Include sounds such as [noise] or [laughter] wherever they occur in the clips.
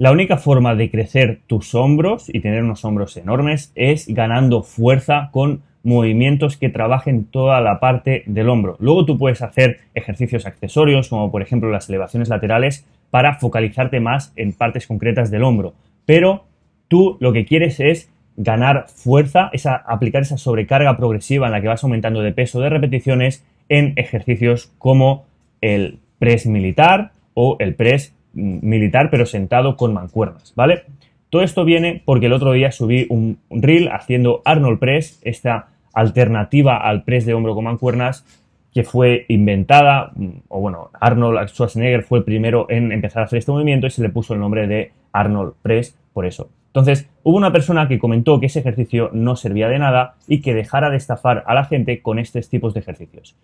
La única forma de crecer tus hombros y tener unos hombros enormes es ganando fuerza con movimientos que trabajen toda la parte del hombro. Luego tú puedes hacer ejercicios accesorios como por ejemplo las elevaciones laterales para focalizarte más en partes concretas del hombro. Pero tú lo que quieres es ganar fuerza, es aplicar esa sobrecarga progresiva en la que vas aumentando de peso de repeticiones en ejercicios como el press militar o el press militar, pero sentado con mancuernas, ¿vale? Todo esto viene porque el otro día subí un reel haciendo Arnold Press, esta alternativa al press de hombro con mancuernas que fue inventada, o bueno, Arnold Schwarzenegger fue el primero en empezar a hacer este movimiento y se le puso el nombre de Arnold Press por eso. Entonces, hubo una persona que comentó que ese ejercicio no servía de nada y que dejara de estafar a la gente con estos tipos de ejercicios.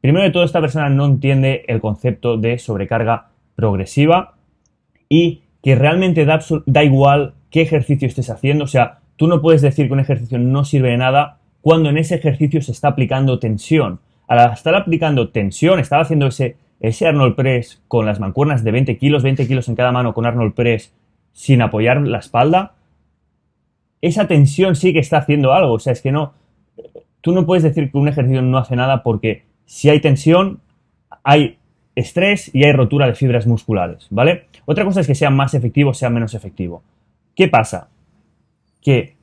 Primero de todo, esta persona no entiende el concepto de sobrecarga progresiva y que realmente da, da igual qué ejercicio estés haciendo. O sea, tú no puedes decir que un ejercicio no sirve de nada cuando en ese ejercicio se está aplicando tensión. Al estar aplicando tensión, estaba haciendo ese, ese Arnold Press con las mancuernas de 20 kilos, 20 kilos en cada mano con Arnold Press sin apoyar la espalda, esa tensión sí que está haciendo algo. O sea, es que no. Tú no puedes decir que un ejercicio no hace nada porque si hay tensión, hay estrés y hay rotura de fibras musculares, ¿vale? Otra cosa es que sea más efectivo o sea menos efectivo. ¿Qué pasa? Que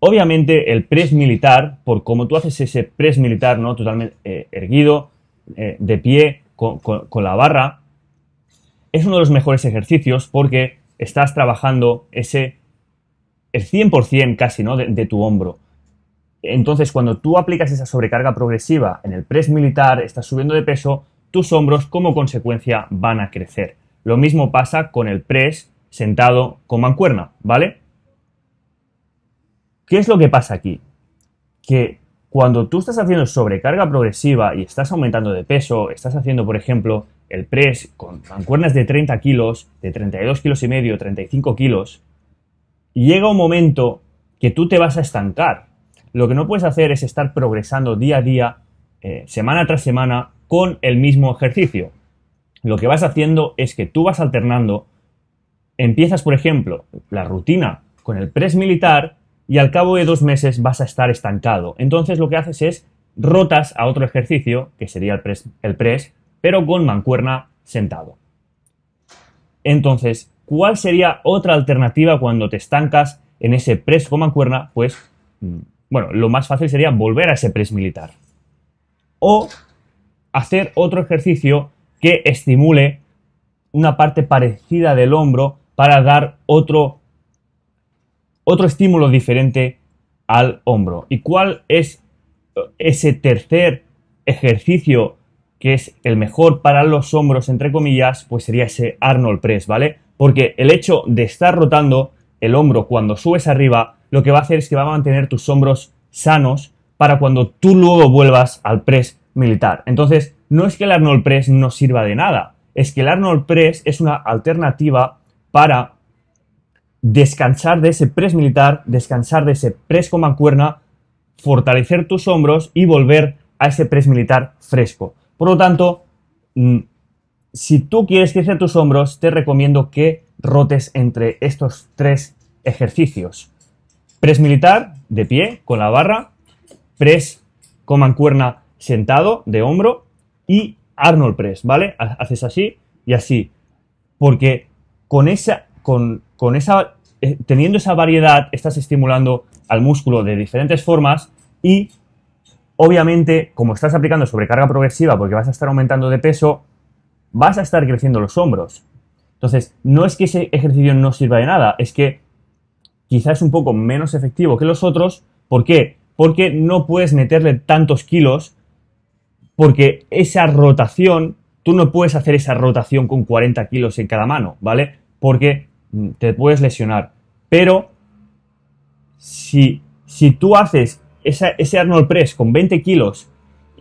obviamente el press militar, por como tú haces ese press militar, ¿no? Totalmente eh, erguido, eh, de pie, con, la barra, es uno de los mejores ejercicios porque estás trabajando ese, el 100% casi, ¿no? De, de, tu hombro. Entonces, cuando tú aplicas esa sobrecarga progresiva en el press militar, estás subiendo de peso, tus hombros como consecuencia van a crecer. Lo mismo pasa con el press sentado con mancuerna, ¿vale? ¿Qué es lo que pasa aquí? Que cuando tú estás haciendo sobrecarga progresiva y estás aumentando de peso, estás haciendo, por ejemplo, el press con mancuernas de 30 kilos, de 32 kilos y medio, 35 kilos, llega un momento que tú te vas a estancar. Lo que no puedes hacer es estar progresando día a día, eh, semana tras semana, con el mismo ejercicio. Lo que vas haciendo es que tú vas alternando, empiezas por ejemplo la rutina con el press militar y al cabo de dos meses vas a estar estancado. Entonces lo que haces es rotas a otro ejercicio, que sería el press, el press pero con mancuerna sentado. Entonces, ¿cuál sería otra alternativa cuando te estancas en ese press con mancuerna? Pues, mm, bueno, lo más fácil sería volver a ese press militar. O hacer otro ejercicio que estimule una parte parecida del hombro para dar otro, otro estímulo diferente al hombro. ¿Y cuál es eh, ese tercer ejercicio que es el mejor para los hombros, entre comillas? Pues sería ese Arnold Press, ¿vale? Porque el hecho de estar rotando el hombro cuando subes arriba, lo que va a hacer es que va a mantener tus hombros sanos para cuando tú luego vuelvas al press militar. Entonces, no es que el Arnold Press no sirva de nada, es que el Arnold Press es una alternativa para descansar de ese press militar, descansar de ese press con mancuerna, fortalecer tus hombros y volver a ese press militar fresco. Por lo tanto, mm, si tú quieres crecer tus hombros, te recomiendo que rotes entre estos tres ejercicios. Press militar de pie con la barra, press con mancuerna sentado, de hombro y Arnold Press, ¿vale? Haces así y así. Porque con esa, con, esa, eh, teniendo esa variedad, estás estimulando al músculo de diferentes formas y obviamente, como estás aplicando sobrecarga progresiva porque vas a estar aumentando de peso, vas a estar creciendo los hombros. Entonces, no es que ese ejercicio no sirva de nada, es que quizás es un poco menos efectivo que los otros. ¿Por qué? Porque no puedes meterle tantos kilos porque esa rotación, tú no puedes hacer esa rotación con 40 kilos en cada mano, ¿vale? Porque mm, te puedes lesionar. Pero si, si tú haces ese Arnold Press con 20 kilos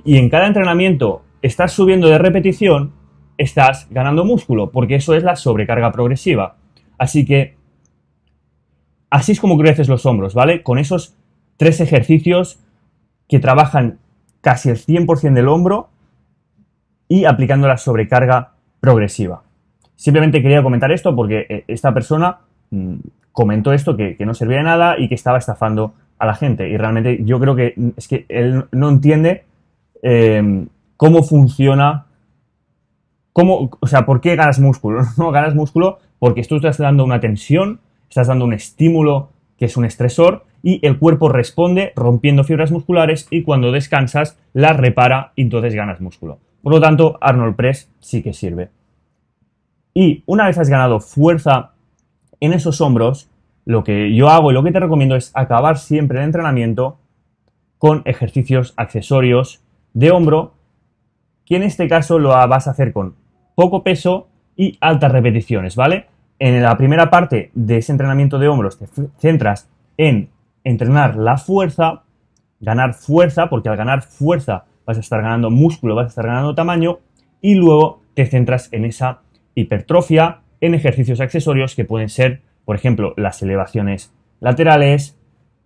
y en cada entrenamiento estás subiendo de repetición, estás ganando músculo, porque eso es la sobrecarga progresiva. Así que así es como creces los hombros, ¿vale? Con esos tres ejercicios que trabajan casi el 100% del hombro y aplicando la sobrecarga progresiva. Simplemente quería comentar esto porque eh, esta persona mm, comentó esto, que, no servía de nada y que estaba estafando a la gente. Y realmente yo creo que mm, es que él no entiende em, cómo funciona, cómo, o sea, por qué ganas músculo. [laughs] No ganas músculo porque tú estás dando una tensión, estás dando un estímulo que es un estresor, y el cuerpo responde rompiendo fibras musculares y cuando descansas las repara y entonces ganas músculo. Por lo tanto, Arnold Press sí que sirve. Y una vez has ganado fuerza en esos hombros, lo que yo hago y lo que te recomiendo es acabar siempre el entrenamiento con ejercicios accesorios de hombro, que en este caso lo vas a hacer con poco peso y altas repeticiones, ¿vale? en la primera parte de ese entrenamiento de hombros te centras en entrenar la fuerza, ganar fuerza, porque al ganar fuerza vas a estar ganando músculo, vas a estar ganando tamaño, y luego te centras en esa hipertrofia, en ejercicios accesorios que pueden ser, por ejemplo, las elevaciones laterales,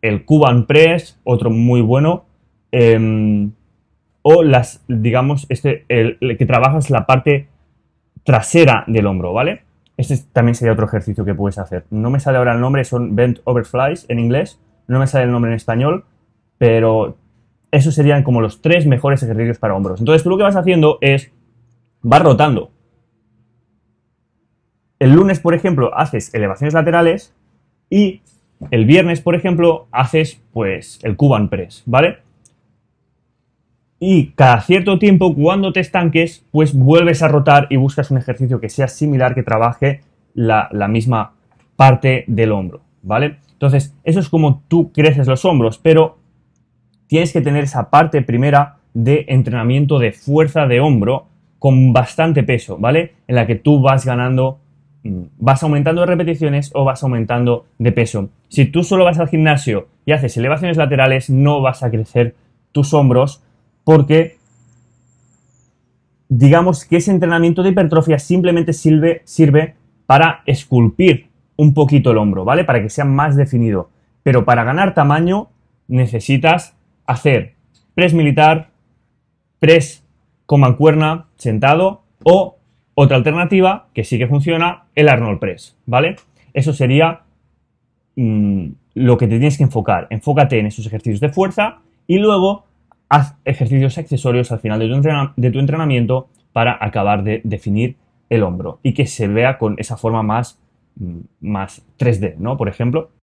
el Cuban Press, otro muy bueno, em, o las, digamos, este, el que trabajas la parte trasera del hombro, ¿vale? Este también sería otro ejercicio que puedes hacer. No me sale ahora el nombre, son bent over flies en inglés, no me sale el nombre en español, pero esos serían como los tres mejores ejercicios para hombros. Entonces tú lo que vas haciendo es, vas rotando. El lunes, por ejemplo, haces elevaciones laterales y el viernes, por ejemplo, haces pues el Cuban press, ¿vale? y cada cierto tiempo, cuando te estanques, pues vuelves a rotar y buscas un ejercicio que sea similar, que trabaje la, misma parte del hombro, ¿vale? Entonces, eso es como tú creces los hombros, pero tienes que tener esa parte primera de entrenamiento de fuerza de hombro con bastante peso, ¿vale? En la que tú vas ganando, mm, vas aumentando de repeticiones o vas aumentando de peso. Si tú solo vas al gimnasio y haces elevaciones laterales, no vas a crecer tus hombros porque digamos que ese entrenamiento de hipertrofia simplemente sirve, sirve para esculpir un poquito el hombro, ¿vale? Para que sea más definido. Pero para ganar tamaño necesitas hacer press militar, press con mancuerna sentado o otra alternativa que sí que funciona, el Arnold Press, ¿vale? Eso sería mm, lo que te tienes que enfocar. Enfócate en esos ejercicios de fuerza y luego haz ejercicios accesorios al final de tu, entrenamiento para acabar de definir el hombro y que se vea con esa forma más, mm, más 3D, ¿no? Por ejemplo,